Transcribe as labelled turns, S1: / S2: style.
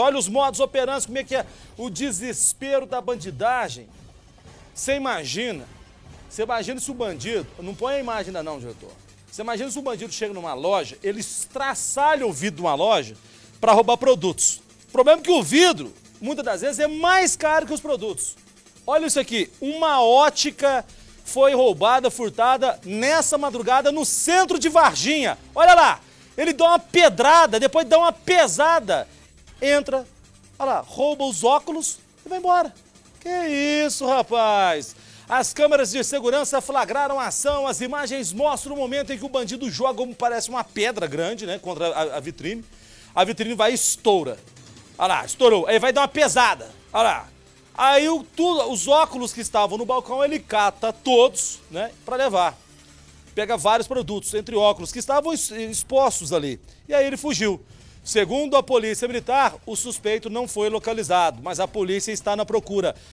S1: Olha os modos operantes, como é que é o desespero da bandidagem. Você imagina, você imagina se o bandido, não põe a imagem ainda não, diretor. Você imagina se o bandido chega numa loja, ele estraçalha o vidro de uma loja para roubar produtos. O problema é que o vidro, muitas das vezes, é mais caro que os produtos. Olha isso aqui, uma ótica foi roubada, furtada, nessa madrugada no centro de Varginha. Olha lá, ele dá uma pedrada, depois dá uma pesada entra, olha lá, rouba os óculos e vai embora. Que isso, rapaz! As câmeras de segurança flagraram a ação. As imagens mostram o momento em que o bandido joga como parece uma pedra grande, né? Contra a, a vitrine. A vitrine vai e estoura. Olha lá, estourou. Aí vai dar uma pesada. Olha lá. Aí o, tudo, os óculos que estavam no balcão, ele cata todos, né? Pra levar. Pega vários produtos, entre óculos que estavam expostos ali. E aí ele fugiu. Segundo a Polícia Militar, o suspeito não foi localizado, mas a polícia está na procura.